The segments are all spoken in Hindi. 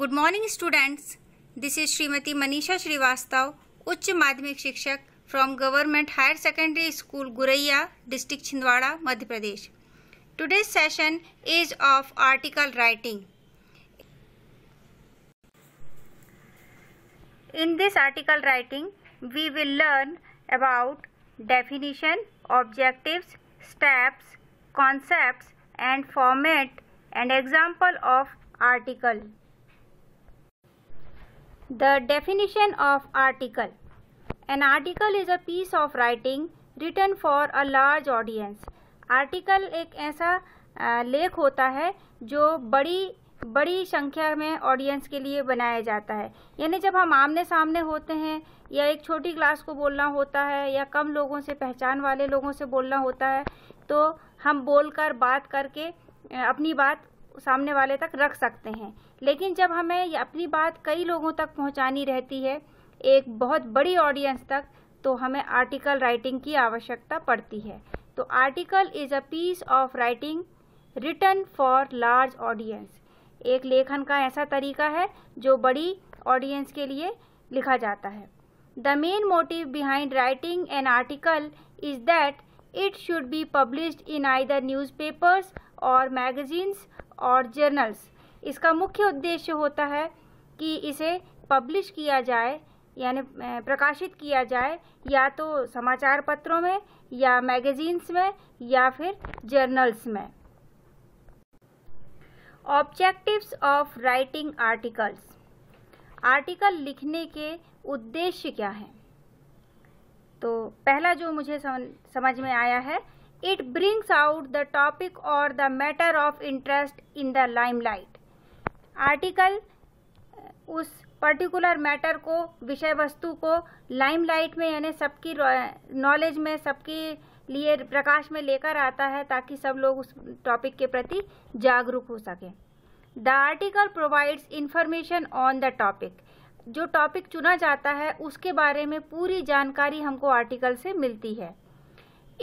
Good morning students this is Shrimati Manisha Srivastava उच्च माध्यमिक शिक्षक from government higher secondary school Guraiya district Chhindwara Madhya Pradesh today's session is of article writing In this article writing, we will learn about definition, objectives, steps, concepts and format and example of article. The definition of article an article is a piece of writing written for a large audience article एक ऐसा लेख होता है जो बड़ी बड़ी संख्या में ऑडियंस के लिए बनाया जाता है यानी जब हम आमने सामने होते हैं या एक छोटी क्लास को बोलना होता है या कम लोगों से पहचान वाले लोगों से बोलना होता है तो हम बोलकर बात करके अपनी बात सामने वाले तक रख सकते हैं लेकिन जब हमें अपनी बात कई लोगों तक पहुंचानी रहती है एक बहुत बड़ी ऑडियंस तक तो हमें आर्टिकल राइटिंग की आवश्यकता पड़ती है तो article is a piece of writing written for large audience एक लेखन का ऐसा तरीका है जो बड़ी ऑडियंस के लिए लिखा जाता है the main motive behind writing an article is that should be published in in either newspapers और मैगजीन्स और जर्नल्स इसका मुख्य उद्देश्य होता है कि इसे पब्लिश किया जाए यानी प्रकाशित किया जाए या तो समाचार पत्रों में या मैगजीन्स में या फिर जर्नल्स में objectives of writing articles article लिखने के उद्देश्य क्या हैं तो पहला जो मुझे समझ में आया है it brings out the topic और the matter of interest in the limelight article उस पर्टिकुलर मैटर को विषय वस्तु को लाइमलाइट में यानी सबकी नॉलेज में सबके लिए प्रकाश में लेकर आता है ताकि सब लोग उस टॉपिक के प्रति जागरूक हो सकें the article provides information on the topic जो टॉपिक चुना जाता है उसके बारे में पूरी जानकारी हमको आर्टिकल से मिलती है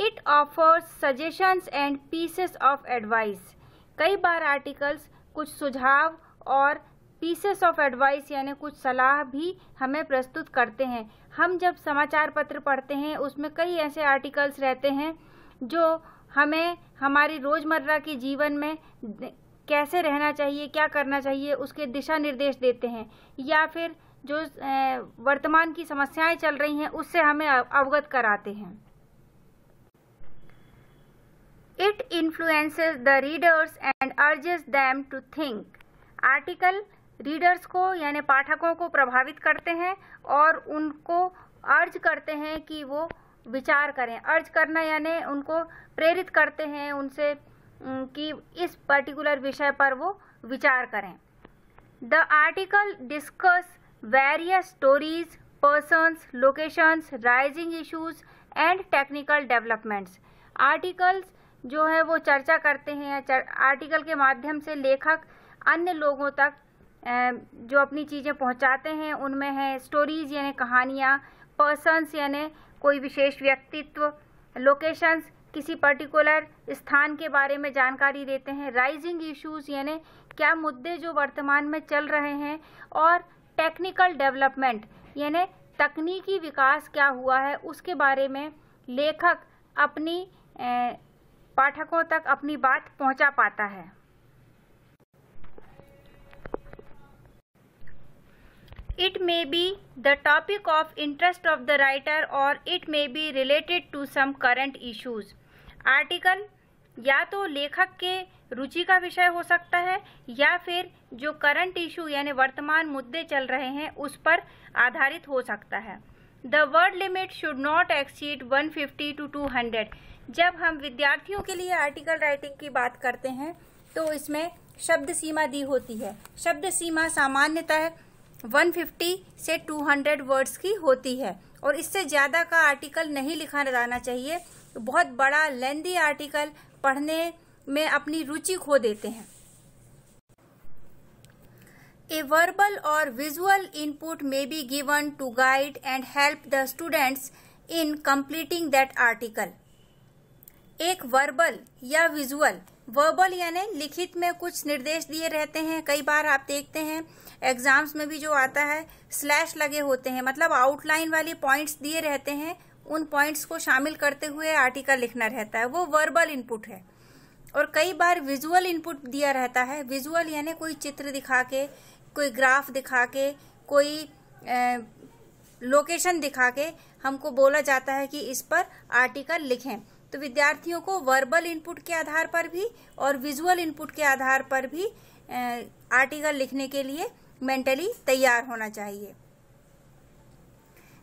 it offers suggestions and pieces of advice कई बार आर्टिकल्स कुछ सुझाव और पीसेस ऑफ एडवाइस यानी कुछ सलाह भी हमें प्रस्तुत करते हैं हम जब समाचार पत्र पढ़ते हैं उसमें कई ऐसे आर्टिकल्स रहते हैं जो हमें हमारी रोज़मर्रा के जीवन में कैसे रहना चाहिए क्या करना चाहिए उसके दिशा निर्देश देते हैं या फिर जो वर्तमान की समस्याएं चल रही हैं उससे हमें अवगत कराते हैं it influences the readers and urges them to think article readers को यानी पाठकों को प्रभावित करते हैं और उनको अर्ज करते हैं कि वो विचार करें अर्ज करना यानी उनको प्रेरित करते हैं उनसे कि इस पर्टिकुलर विषय पर वो विचार करें the article discuss various stories persons locations rising issues and technical developments articles जो है वो चर्चा करते हैं या आर्टिकल के माध्यम से लेखक अन्य लोगों तक जो अपनी चीज़ें पहुंचाते हैं उनमें है स्टोरीज यानी कहानियाँ पर्सनस यानी कोई विशेष व्यक्तित्व लोकेशंस किसी पर्टिकुलर स्थान के बारे में जानकारी देते हैं राइजिंग इश्यूज यानी क्या मुद्दे जो वर्तमान में चल रहे हैं और टेक्निकल डेवलपमेंट यानी तकनीकी विकास क्या हुआ है उसके बारे में लेखक अपनी पाठकों तक अपनी बात पहुंचा पाता है it may be the topic of interest of the writer और it may be related to some current issues article या तो लेखक के रुचि का विषय हो सकता है या फिर जो करंट इशू यानी वर्तमान मुद्दे चल रहे हैं उस पर आधारित हो सकता है the word limit should not exceed 150 to two जब हम विद्यार्थियों के लिए आर्टिकल राइटिंग की बात करते हैं तो इसमें शब्द सीमा दी होती है शब्द सीमा सामान्यतः वन फिफ्टी से टू हंड्रेड वर्ड्स की होती है और इससे ज़्यादा का आर्टिकल नहीं लिखा जाना चाहिए बहुत बड़ा लेंदी आर्टिकल पढ़ने में अपनी रुचि खो देते हैं ए वर्बल और visual input may be given to guide and help the students in completing that article एक वर्बल या विजुअल वर्बल यानी लिखित में कुछ निर्देश दिए रहते हैं कई बार आप देखते हैं एग्जाम्स में भी जो आता है स्लैश लगे होते हैं मतलब आउटलाइन वाले पॉइंट्स दिए रहते हैं उन पॉइंट्स को शामिल करते हुए आर्टिकल लिखना रहता है वो वर्बल इनपुट है और कई बार विजुअल इनपुट दिया रहता है विजुअल यानी कोई चित्र दिखा के कोई ग्राफ दिखा के कोई ए, लोकेशन दिखा के हमको बोला जाता है कि इस पर आर्टिकल लिखें तो विद्यार्थियों को वर्बल इनपुट के आधार पर भी और विजुअल इनपुट के आधार पर भी आर्टिकल लिखने के लिए मेंटली तैयार होना चाहिए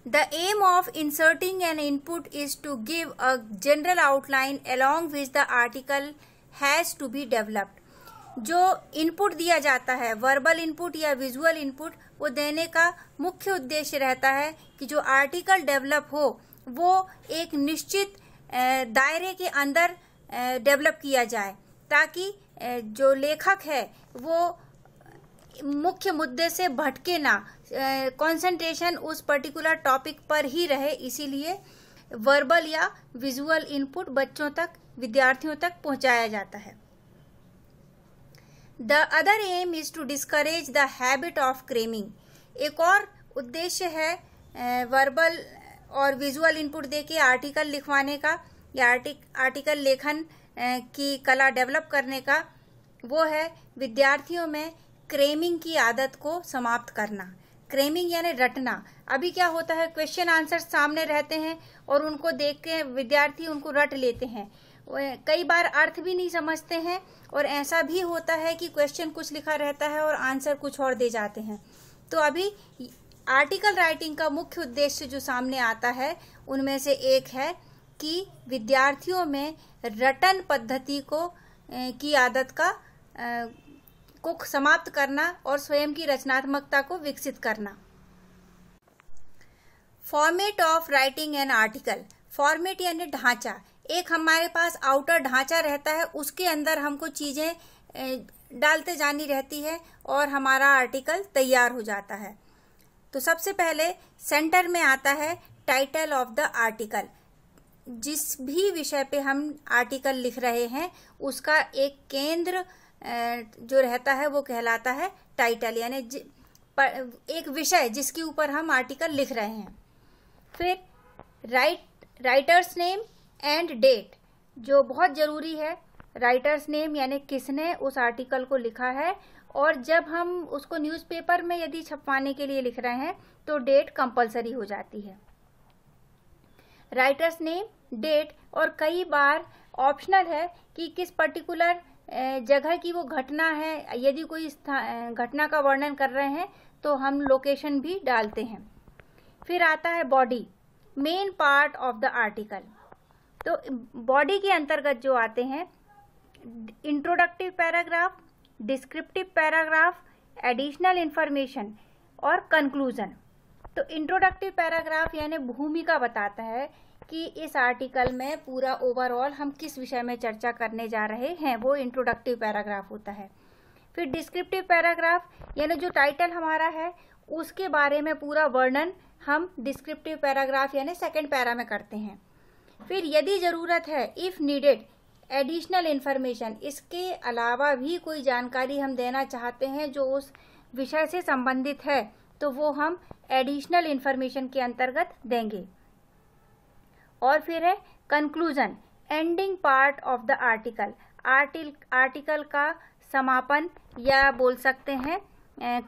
the aim of inserting an input is to give a general outline along with the article has to be developed जो इनपुट दिया जाता है वर्बल इनपुट या विजुअल इनपुट वो देने का मुख्य उद्देश्य रहता है कि जो आर्टिकल डेवलप हो वो एक निश्चित दायरे के अंदर डेवलप किया जाए ताकि जो लेखक है वो मुख्य मुद्दे से भटके ना कंसंट्रेशन उस पर्टिकुलर टॉपिक पर ही रहे इसीलिए वर्बल या विजुअल इनपुट बच्चों तक विद्यार्थियों तक पहुंचाया जाता है the other aim is to discourage the habit of cramming एक और उद्देश्य है वर्बल और विजुअल इनपुट देके आर्टिकल लिखवाने का या आर्टिक, आर्टिकल लेखन की कला डेवलप करने का वो है विद्यार्थियों में क्रेमिंग की आदत को समाप्त करना क्रेमिंग यानी रटना अभी क्या होता है क्वेश्चन आंसर सामने रहते हैं और उनको देख के विद्यार्थी उनको रट लेते हैं कई बार अर्थ भी नहीं समझते हैं और ऐसा भी होता है कि क्वेश्चन कुछ लिखा रहता है और आंसर कुछ और दे जाते हैं तो अभी आर्टिकल राइटिंग का मुख्य उद्देश्य जो सामने आता है उनमें से एक है कि विद्यार्थियों में रटन पद्धति को की आदत का को समाप्त करना और स्वयं की रचनात्मकता को विकसित करना format of writing an article format यानी ढांचा एक हमारे पास आउटर ढांचा रहता है उसके अंदर हमको चीज़ें डालते जानी रहती है और हमारा आर्टिकल तैयार हो जाता है तो सबसे पहले सेंटर में आता है टाइटल ऑफ द आर्टिकल जिस भी विषय पे हम आर्टिकल लिख रहे हैं उसका एक केंद्र जो रहता है वो कहलाता है टाइटल यानी एक विषय जिसके ऊपर हम आर्टिकल लिख रहे हैं फिर write writer's name and date जो बहुत ज़रूरी है राइटर्स नेम यानी किसने उस आर्टिकल को लिखा है और जब हम उसको न्यूज़पेपर में यदि छपवाने के लिए लिख रहे हैं तो डेट कंपलसरी हो जाती है राइटर्स नेम डेट और कई बार ऑप्शनल है कि किस पर्टिकुलर जगह की वो घटना है यदि कोई घटना का वर्णन कर रहे हैं तो हम लोकेशन भी डालते हैं फिर आता है body main part of the article तो बॉडी के अंतर्गत जो आते हैं introductive paragraph descriptive paragraph additional information और कंक्लूजन तो इंट्रोडक्टिव पैराग्राफ यानी भूमिका बताता है कि इस आर्टिकल में पूरा ओवरऑल हम किस विषय में चर्चा करने जा रहे हैं वो इंट्रोडक्टिव पैराग्राफ होता है फिर डिस्क्रिप्टिव पैराग्राफ यानी जो टाइटल हमारा है उसके बारे में पूरा वर्णन हम डिस्क्रिप्टिव पैराग्राफ यानी सेकेंड पैरा में करते हैं फिर यदि ज़रूरत है इफ़ नीडेड एडिशनल इन्फॉर्मेशन इसके अलावा भी कोई जानकारी हम देना चाहते हैं जो उस विषय से संबंधित है तो वो हम एडिशनल इन्फॉर्मेशन के अंतर्गत देंगे और फिर है conclusion ending part of the article article article का समापन या बोल सकते हैं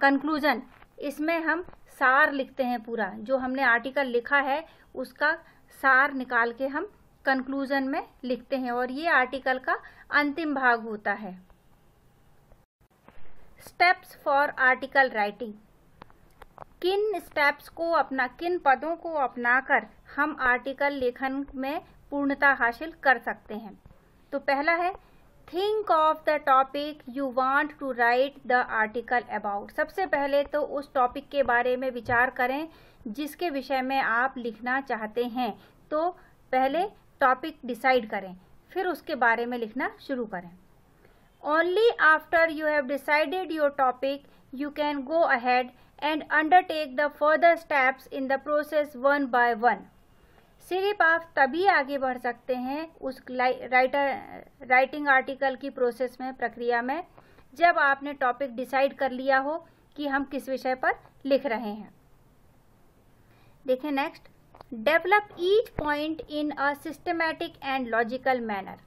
कंक्लूजन इसमें हम सार लिखते हैं पूरा जो हमने आर्टिकल लिखा है उसका सार निकाल के हम कंक्लूजन में लिखते हैं और ये आर्टिकल का अंतिम भाग होता है स्टेप्स फॉर आर्टिकल राइटिंग किन स्टेप्स को अपना किन पदों को अपनाकर हम आर्टिकल लेखन में पूर्णता हासिल कर सकते हैं तो पहला है think of the topic you want to write the article about सबसे पहले तो उस टॉपिक के बारे में विचार करें जिसके विषय में आप लिखना चाहते हैं तो पहले टॉपिक डिसाइड करें फिर उसके बारे में लिखना शुरू करें only after you have decided your topic you can go ahead and undertake the further steps in the process one by one सिर्फ आप तभी आगे बढ़ सकते हैं उस राइटर राइटिंग आर्टिकल की प्रोसेस में प्रक्रिया में जब आपने टॉपिक डिसाइड कर लिया हो कि हम किस विषय पर लिख रहे हैं देखें next develop each point in a systematic and logical manner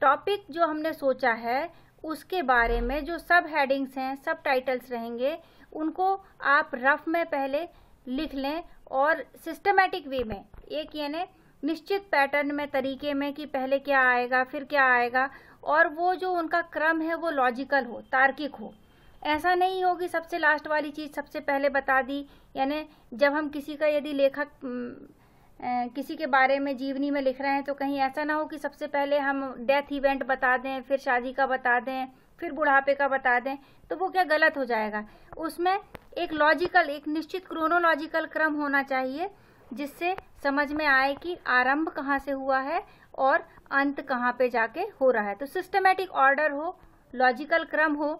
topic जो हमने सोचा है उसके बारे में जो सब हेडिंग्स हैं सब टाइटल्स रहेंगे उनको आप रफ में पहले लिख लें और सिस्टमैटिक वे में एक यानी निश्चित पैटर्न में तरीके में कि पहले क्या आएगा फिर क्या आएगा और वो जो उनका क्रम है वो लॉजिकल हो तार्किक हो ऐसा नहीं हो कि सबसे लास्ट वाली चीज़ सबसे पहले बता दी यानी जब हम किसी का यदि लेखक किसी के बारे में जीवनी में लिख रहे हैं तो कहीं ऐसा ना हो कि सबसे पहले हम डेथ इवेंट बता दें फिर शादी का बता दें फिर बुढ़ापे का बता दें तो वो क्या गलत हो जाएगा उसमें एक लॉजिकल एक निश्चित क्रोनोलॉजिकल क्रम होना चाहिए जिससे समझ में आए कि आरंभ कहाँ से हुआ है और अंत कहाँ पे जाके हो रहा है तो सिस्टमेटिक ऑर्डर हो लॉजिकल क्रम हो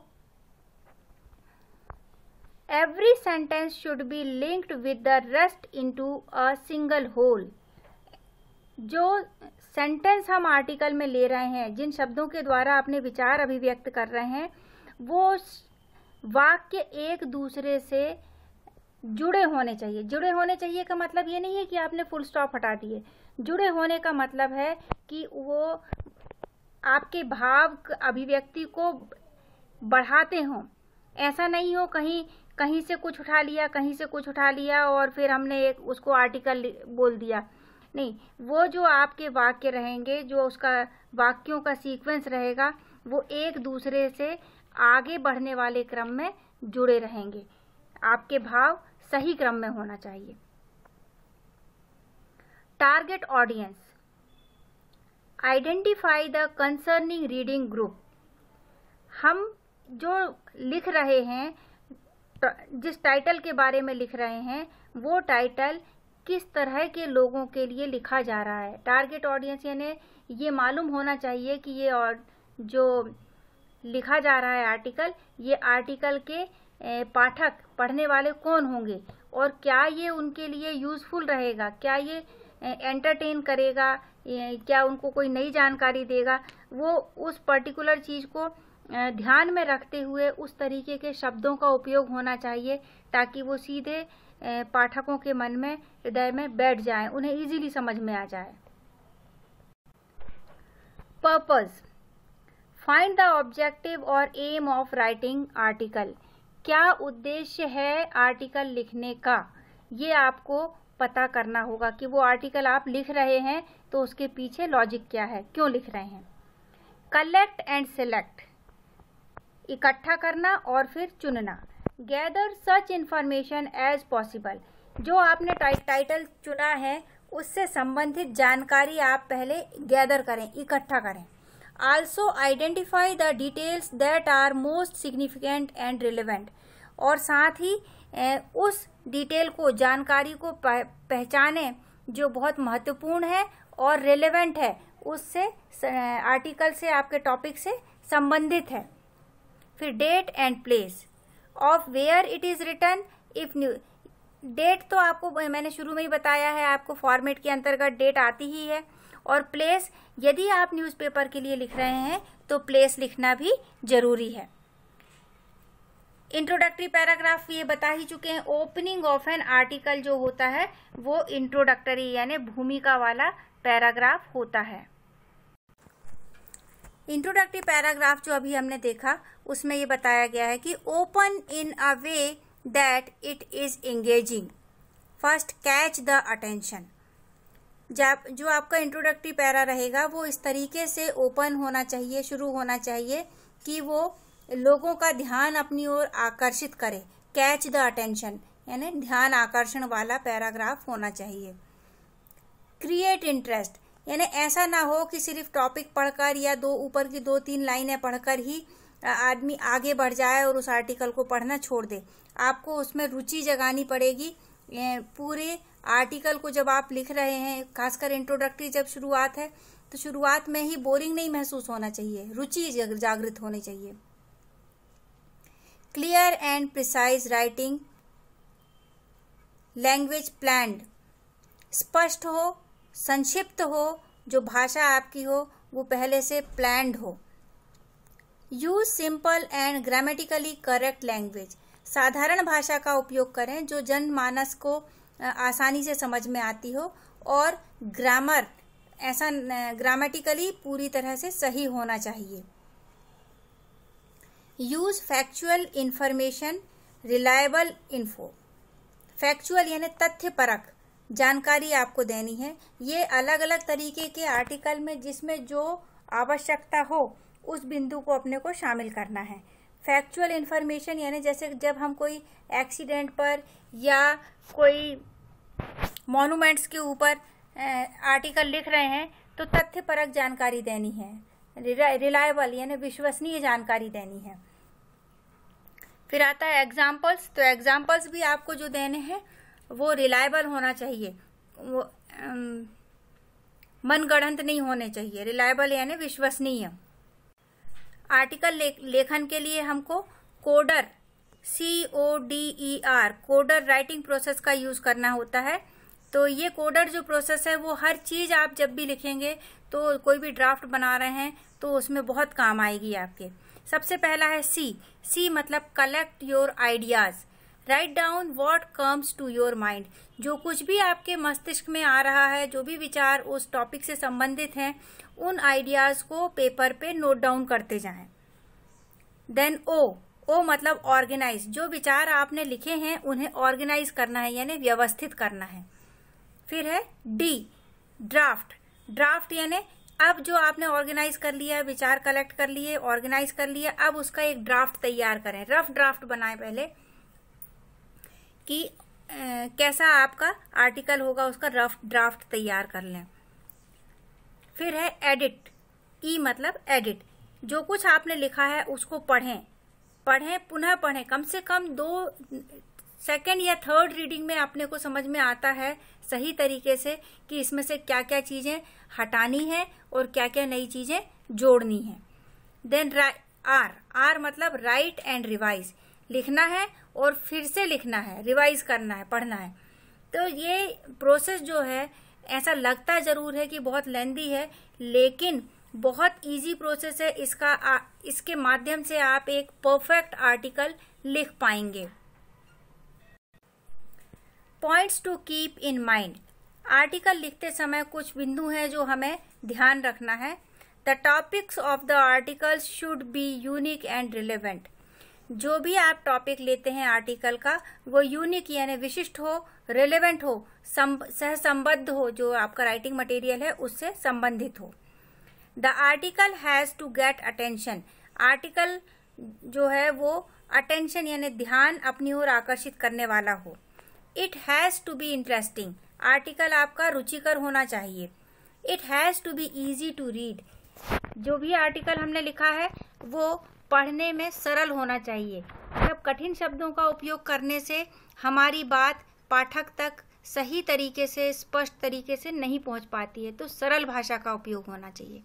every sentence should be linked with the rest into a single whole जो सेंटेंस हम आर्टिकल में ले रहे हैं जिन शब्दों के द्वारा अपने विचार अभिव्यक्त कर रहे हैं वो वाक्य एक दूसरे से जुड़े होने चाहिए जुड़े होने चाहिए का मतलब ये नहीं है कि आपने फुल स्टॉप हटा दिए जुड़े होने का मतलब है कि वो आपके भाव अभिव्यक्ति को बढ़ाते हों ऐसा नहीं हो कहीं कहीं से कुछ उठा लिया कहीं से कुछ उठा लिया और फिर हमने एक उसको आर्टिकल बोल दिया नहीं वो जो आपके वाक्य रहेंगे जो उसका वाक्यों का सीक्वेंस रहेगा वो एक दूसरे से आगे बढ़ने वाले क्रम में जुड़े रहेंगे आपके भाव सही क्रम में होना चाहिए target audience identify the concerning reading group हम जो लिख रहे हैं जिस टाइटल के बारे में लिख रहे हैं वो टाइटल किस तरह के लोगों के लिए लिखा जा रहा है टारगेट ऑडियंस यानी ये मालूम होना चाहिए कि ये और जो लिखा जा रहा है आर्टिकल ये आर्टिकल के पाठक पढ़ने वाले कौन होंगे और क्या ये उनके लिए यूजफुल रहेगा क्या ये एंटरटेन करेगा क्या उनको कोई नई जानकारी देगा वो उस पर्टिकुलर चीज़ को ध्यान में रखते हुए उस तरीके के शब्दों का उपयोग होना चाहिए ताकि वो सीधे पाठकों के मन में हृदय में बैठ जाए उन्हें इजीली समझ में आ जाए पर्पज फाइंड द ऑब्जेक्टिव और एम ऑफ राइटिंग आर्टिकल क्या उद्देश्य है आर्टिकल लिखने का ये आपको पता करना होगा कि वो आर्टिकल आप लिख रहे हैं तो उसके पीछे लॉजिक क्या है क्यों लिख रहे हैं कलेक्ट एंड सेलेक्ट इकट्ठा करना और फिर चुनना gather such information as possible जो आपने टाइ टाइटल चुना है उससे संबंधित जानकारी आप पहले गैदर करें इकट्ठा करें also identify the details that are most significant and relevant और साथ ही उस डिटेल को जानकारी को पहचानें जो बहुत महत्वपूर्ण है और रिलेवेंट है उससे आर्टिकल से आपके टॉपिक से संबंधित है फिर date and place of where it is written if new date तो आपको मैंने शुरू में ही बताया है आपको फॉर्मेट के अंतर्गत डेट आती ही है और प्लेस यदि आप न्यूज़पेपर के लिए लिख रहे हैं तो प्लेस लिखना भी जरूरी है इंट्रोडक्टरी पैराग्राफ ये बता ही चुके हैं ओपनिंग ऑफ एन आर्टिकल जो होता है वो इंट्रोडक्टरी यानी भूमिका वाला पैराग्राफ होता है इंट्रोडक्टिव पैराग्राफ जो अभी हमने देखा उसमें ये बताया गया है कि open in a way that it is engaging first catch the attention जब जो आपका इंट्रोडक्टिव पैरा रहेगा वो इस तरीके से ओपन होना चाहिए शुरू होना चाहिए कि वो लोगों का ध्यान अपनी ओर आकर्षित करे कैच द अटेंशन यानी ध्यान आकर्षण वाला पैराग्राफ होना चाहिए क्रिएट इंटरेस्ट यानी ऐसा ना हो कि सिर्फ टॉपिक पढ़कर या दो ऊपर की दो तीन लाइनें पढ़कर ही आदमी आगे बढ़ जाए और उस आर्टिकल को पढ़ना छोड़ दे आपको उसमें रुचि जगानी पड़ेगी पूरे आर्टिकल को जब आप लिख रहे हैं खासकर इंट्रोडक्टरी जब शुरुआत है तो शुरुआत में ही बोरिंग नहीं महसूस होना चाहिए रुचि जागृत होनी चाहिए clear and precise writing language planned स्पष्ट हो संक्षिप्त हो जो भाषा आपकी हो वो पहले से प्लैंड हो use simple and grammatically correct language साधारण भाषा का उपयोग करें जो जनमानस को आसानी से समझ में आती हो और ग्रामर ऐसा ग्रामेटिकली पूरी तरह से सही होना चाहिए use factual information reliable info factual यानी तथ्य परख जानकारी आपको देनी है ये अलग अलग तरीके के आर्टिकल में जिसमें जो आवश्यकता हो उस बिंदु को अपने को शामिल करना है फैक्चुअल इन्फॉर्मेशन यानी जैसे जब हम कोई एक्सीडेंट पर या कोई मोनूमेंट्स के ऊपर आर्टिकल लिख रहे हैं तो तथ्यपरक जानकारी देनी है रिलायबल यानी विश्वसनीय जानकारी देनी है फिर आता है एग्जाम्पल्स तो एग्जाम्पल्स भी आपको जो देने हैं वो रिलायबल होना चाहिए वो मनगढ़ंत नहीं होने चाहिए रिलायबल यानी विश्वसनीय आर्टिकल ले, लेखन के लिए हमको coder C O D E R coder writing process का यूज करना होता है तो ये कोडर जो प्रोसेस है वो हर चीज आप जब भी लिखेंगे तो कोई भी ड्राफ्ट बना रहे हैं तो उसमें बहुत काम आएगी आपके सबसे पहला है सी सी मतलब collect your ideas write down what comes to your mind जो कुछ भी आपके मस्तिष्क में आ रहा है जो भी विचार उस टॉपिक से संबंधित हैं उन आइडियाज को पेपर पे नोट डाउन करते जाएं देन ओ ओ मतलब ऑर्गेनाइज जो विचार आपने लिखे हैं उन्हें ऑर्गेनाइज करना है यानी व्यवस्थित करना है फिर है डी ड्राफ्ट ड्राफ्ट यानी अब जो आपने ऑर्गेनाइज कर लिया विचार कलेक्ट कर लिए ऑर्गेनाइज कर लिया अब उसका एक ड्राफ्ट तैयार करें रफ ड्राफ्ट बनाए पहले कि कैसा आपका आर्टिकल होगा उसका रफ ड्राफ्ट तैयार कर लें फिर है एडिट ई e मतलब एडिट जो कुछ आपने लिखा है उसको पढ़ें पढ़ें पुनः पढ़ें कम से कम दो सेकेंड या थर्ड रीडिंग में अपने को समझ में आता है सही तरीके से कि इसमें से क्या क्या चीज़ें हटानी है और क्या क्या नई चीज़ें जोड़नी है देन आर आर मतलब राइट एंड रिवाइज लिखना है और फिर से लिखना है रिवाइज करना है पढ़ना है तो ये प्रोसेस जो है ऐसा लगता जरूर है कि बहुत लेंदी है लेकिन बहुत इजी प्रोसेस है इसका आ, इसके माध्यम से आप एक परफेक्ट आर्टिकल लिख पाएंगे points to keep in mind article लिखते समय कुछ बिंदु हैं जो हमें ध्यान रखना है the topics of the article should be unique and relevant जो भी आप टॉपिक लेते हैं आर्टिकल का वो यूनिक यानी विशिष्ट हो रेलेवेंट हो सहसंबद्ध हो जो आपका राइटिंग मटेरियल है उससे संबंधित हो the article has to get attention article जो है वो अटेंशन यानी ध्यान अपनी ओर आकर्षित करने वाला हो it has to be interesting article आपका रुचिकर होना चाहिए it has to be easy to read जो भी आर्टिकल हमने लिखा है वो पढ़ने में सरल होना चाहिए जब कठिन शब्दों का उपयोग करने से हमारी बात पाठक तक सही तरीके से स्पष्ट तरीके से नहीं पहुंच पाती है तो सरल भाषा का उपयोग होना चाहिए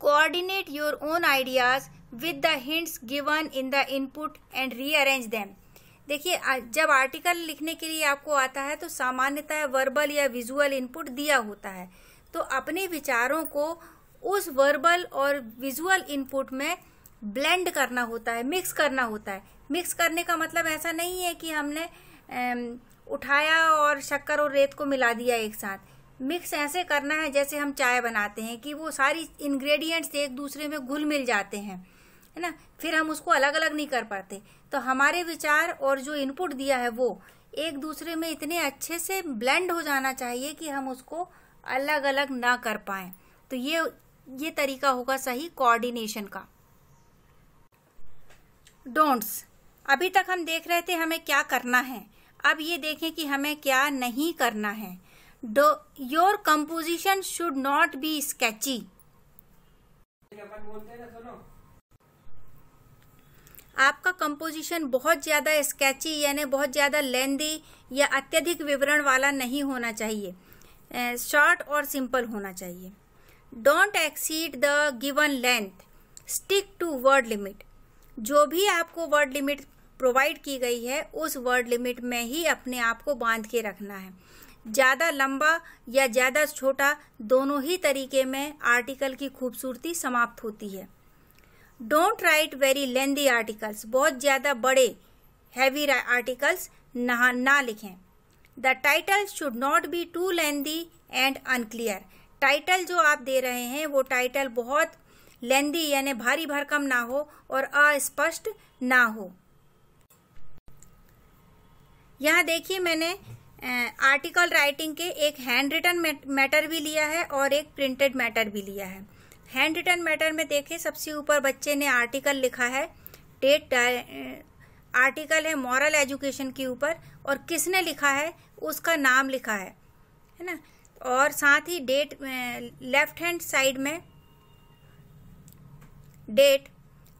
coordinate your own ideas with the hints given in the input and rearrange them देखिए जब आर्टिकल लिखने के लिए आपको आता है तो सामान्यतः वर्बल या विजुअल इनपुट दिया होता है तो अपने विचारों को उस वर्बल और विजुअल इनपुट में ब्लेंड करना होता है मिक्स करना होता है मिक्स करने का मतलब ऐसा नहीं है कि हमने उठाया और शक्कर और रेत को मिला दिया एक साथ मिक्स ऐसे करना है जैसे हम चाय बनाते हैं कि वो सारी इंग्रेडिएंट्स एक दूसरे में घुल मिल जाते हैं है ना फिर हम उसको अलग अलग नहीं कर पाते तो हमारे विचार और जो इनपुट दिया है वो एक दूसरे में इतने अच्छे से ब्लेंड हो जाना चाहिए कि हम उसको अलग अलग ना कर पाए तो ये ये तरीका होगा सही कोऑर्डिनेशन का डोंट्स अभी तक हम देख रहे थे हमें क्या करना है अब ये देखें कि हमें क्या नहीं करना है do your composition should not be sketchy आपका कंपोजिशन बहुत ज़्यादा स्केची यानी बहुत ज़्यादा लेंदी या अत्यधिक विवरण वाला नहीं होना चाहिए शॉर्ट और सिंपल होना चाहिए don't exceed the given length stick to word limit जो भी आपको वर्ड लिमिट प्रोवाइड की गई है उस वर्ड लिमिट में ही अपने आप को बांध के रखना है ज़्यादा लंबा या ज़्यादा छोटा दोनों ही तरीके में आर्टिकल की खूबसूरती समाप्त होती है don't write very lengthy articles बहुत ज़्यादा बड़े हैवी आर्टिकल्स ना ना लिखें the title should not be too lengthy and unclear title जो आप दे रहे हैं वो टाइटल बहुत लेंदी यानी भारी भरकम ना हो और अस्पष्ट ना हो यहाँ देखिए मैंने आर्टिकल राइटिंग के एक हैंड रिटन मैटर भी लिया है और एक प्रिंटेड मैटर भी लिया है हैंड रिटन मैटर में देखें सबसे ऊपर बच्चे ने आर्टिकल लिखा है डेट आर्टिकल है मॉरल एजुकेशन के ऊपर और किसने लिखा है उसका नाम लिखा है है ना और साथ ही डेट लेफ्ट हैंड साइड में डेट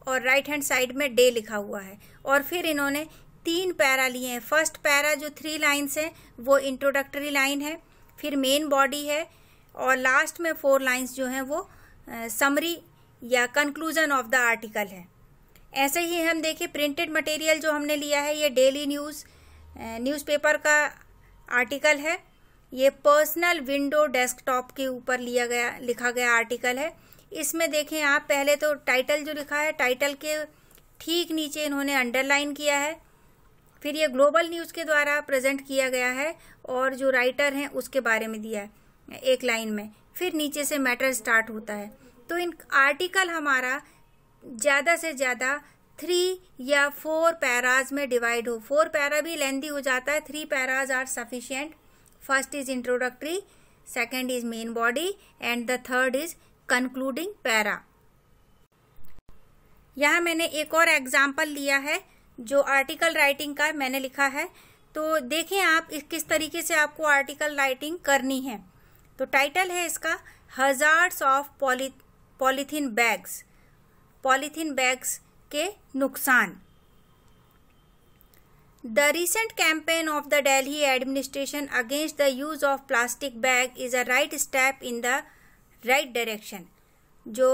और राइट हैंड साइड में डे लिखा हुआ है और फिर इन्होंने तीन पैरा लिए हैं फर्स्ट पैरा जो थ्री लाइंस हैं वो इंट्रोडक्टरी लाइन है फिर मेन बॉडी है और लास्ट में फोर लाइंस जो हैं वो समरी या कंक्लूजन ऑफ द आर्टिकल है ऐसे ही हम देखें प्रिंटेड मटेरियल जो हमने लिया है ये डेली न्यूज़ न्यूज़पेपर का आर्टिकल है ये पर्सनल विंडो डेस्कटॉप के ऊपर लिया गया लिखा गया आर्टिकल है इसमें देखें आप पहले तो टाइटल जो लिखा है टाइटल के ठीक नीचे इन्होंने अंडरलाइन किया है फिर ये ग्लोबल न्यूज़ के द्वारा प्रेजेंट किया गया है और जो राइटर हैं उसके बारे में दिया है एक लाइन में फिर नीचे से मैटर स्टार्ट होता है तो इन आर्टिकल हमारा ज़्यादा से ज़्यादा थ्री या फोर पैराज में डिवाइड हो फोर पैरा भी लेंदी हो जाता है three paras are sufficient first is introductory second is main body and the third is concluding para यहाँ मैंने एक और एग्जाम्पल लिया है जो आर्टिकल राइटिंग का मैंने लिखा है तो देखें आप इस किस तरीके से आपको आर्टिकल राइटिंग करनी है तो टाइटल है इसका hazards of poly polythene bags polythene bags के नुकसान the recent campaign of the Delhi administration against the use of plastic bag is a right step in the right direction जो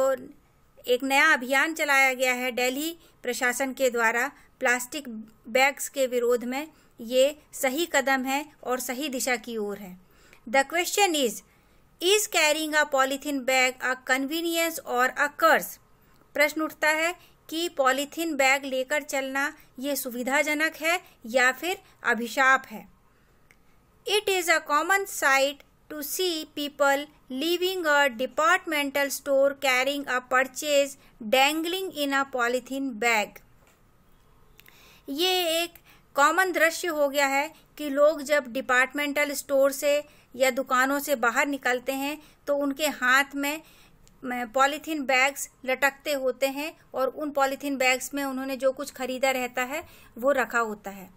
एक नया अभियान चलाया गया है डेली प्रशासन के द्वारा प्लास्टिक बैग्स के विरोध में ये सही कदम है और सही दिशा की ओर है the question is is carrying a polythene bag a convenience और अ कर्स प्रश्न उठता है कि पॉलीथीन बैग लेकर चलना ये सुविधाजनक है या फिर अभिशाप है it is a common sight to see people leaving a departmental store carrying a purchase dangling in a polythene bag ये एक कॉमन दृश्य हो गया है कि लोग जब डिपार्टमेंटल स्टोर से या दुकानों से बाहर निकलते हैं तो उनके हाथ में पॉलीथीन बैग्स लटकते होते हैं और उन पॉलीथीन बैग्स में उन्होंने जो कुछ खरीदा रहता है वो रखा होता है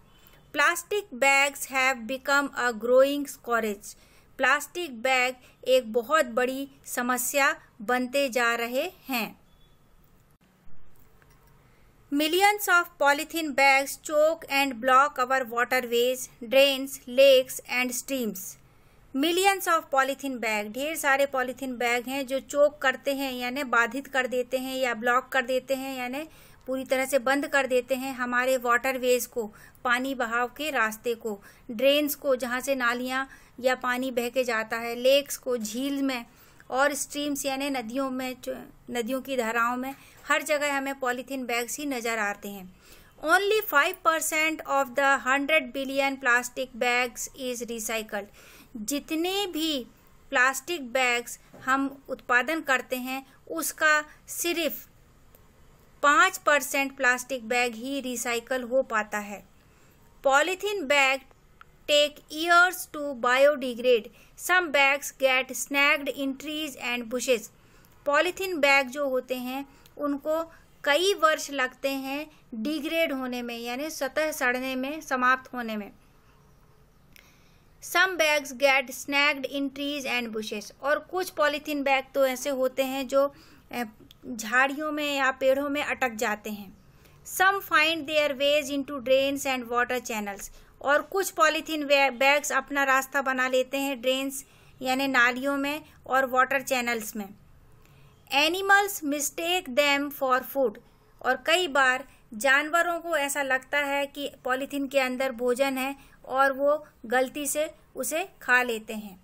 plastic bags have become a growing scourge plastic bag एक बहुत बड़ी समस्या बनते जा रहे हैं millions of polythene bags choke and block our waterways drains lakes and streams millions of polythene bag ढेर सारे पॉलीथीन बैग हैं जो चोक करते हैं यानी बाधित कर देते हैं या ब्लॉक कर देते हैं यानी पूरी तरह से बंद कर देते हैं हमारे वाटर वेज को पानी बहाव के रास्ते को ड्रेन्स को जहाँ से नालियाँ या पानी बह के जाता है लेक्स को झील में और स्ट्रीम्स यानी नदियों में नदियों की धाराओं में हर जगह हमें पॉलीथीन बैग्स ही नज़र आते हैं only five percent of the hundred billion plastic bags is recycled जितने भी प्लास्टिक बैग्स हम उत्पादन करते हैं उसका सिर्फ पाँच परसेंट प्लास्टिक बैग ही रिसाइकल हो पाता है polythene bag take years to biodegrade some bags get snagged in trees and bushes polythene bag जो होते हैं उनको कई वर्ष लगते हैं डिग्रेड होने में यानी सतह सड़ने में समाप्त होने में some bags get snagged in trees and bushes और कुछ पॉलीथीन बैग तो ऐसे होते हैं जो झाड़ियों में या पेड़ों में अटक जाते हैं some find their ways into drains and water channels और कुछ पॉलीथीन बैग्स अपना रास्ता बना लेते हैं ड्रेन्स यानी नालियों में और वाटर चैनल्स में animals mistake them for food और कई बार जानवरों को ऐसा लगता है कि पॉलीथीन के अंदर भोजन है और वो गलती से उसे खा लेते हैं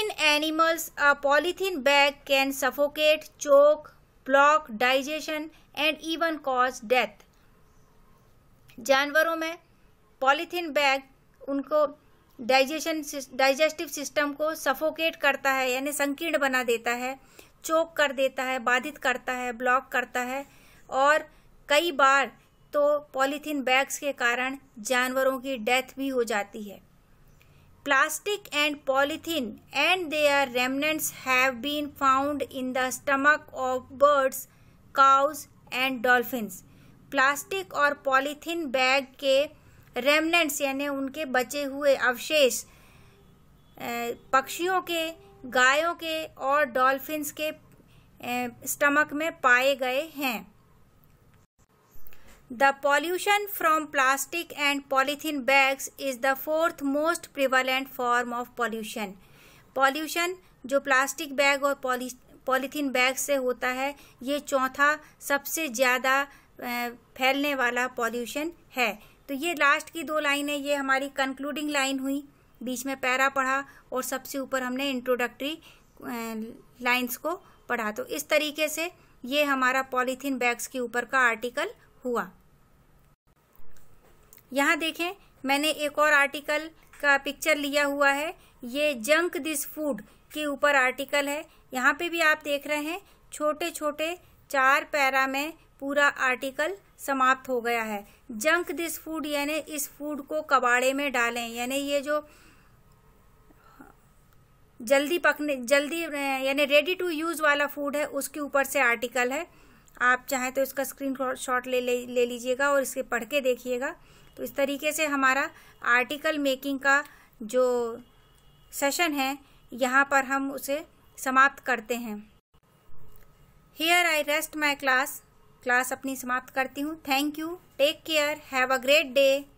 in animals a polythene bag can suffocate choke block digestion and even cause death जानवरों में पॉलीथीन बैग उनको डाइजेशन डाइजेस्टिव सिस्टम को सफोकेट करता है यानी संकीर्ण बना देता है चोक कर देता है बाधित करता है ब्लॉक करता है और कई बार तो पॉलीथीन बैग्स के कारण जानवरों की डेथ भी हो जाती है plastic and polythene and their remnants have been found in the stomach of birds cows and dolphins plastic और पॉलीथीन बैग के रेमनेंट्स यानी उनके बचे हुए अवशेष पक्षियों के गायों के और डॉल्फिन्स के स्टमक में पाए गए हैं the pollution from plastic and polythene bags is the fourth most prevalent form of pollution pollution जो प्लास्टिक बैग और पॉलीथीन बैग से होता है ये चौथा सबसे ज़्यादा फैलने वाला पॉल्यूशन है तो ये लास्ट की दो लाइनें ये हमारी कंक्लूडिंग लाइन हुई बीच में पैरा पढ़ा और सबसे ऊपर हमने इंट्रोडक्टरी लाइंस को पढ़ा तो इस तरीके से ये हमारा पॉलीथीन बैग्स के ऊपर का आर्टिकल हुआ यहाँ देखें मैंने एक और आर्टिकल का पिक्चर लिया हुआ है ये जंक दिस फूड के ऊपर आर्टिकल है यहाँ पे भी आप देख रहे हैं छोटे छोटे चार पैरा में पूरा आर्टिकल समाप्त हो गया है जंक दिस फूड यानी इस फूड को कबाड़े में डालें यानी ये जो जल्दी पकने जल्दी यानी रेडी टू यूज़ वाला फूड है उसके ऊपर से आर्टिकल है आप चाहें तो इसका स्क्रीन शॉट ले ले, ले लीजिएगा और इसके पढ़ के देखिएगा तो इस तरीके से हमारा आर्टिकल मेकिंग का जो सेशन है यहाँ पर हम उसे समाप्त करते हैं here I rest my class class अपनी समाप्त करती हूँ thank you take care have a great day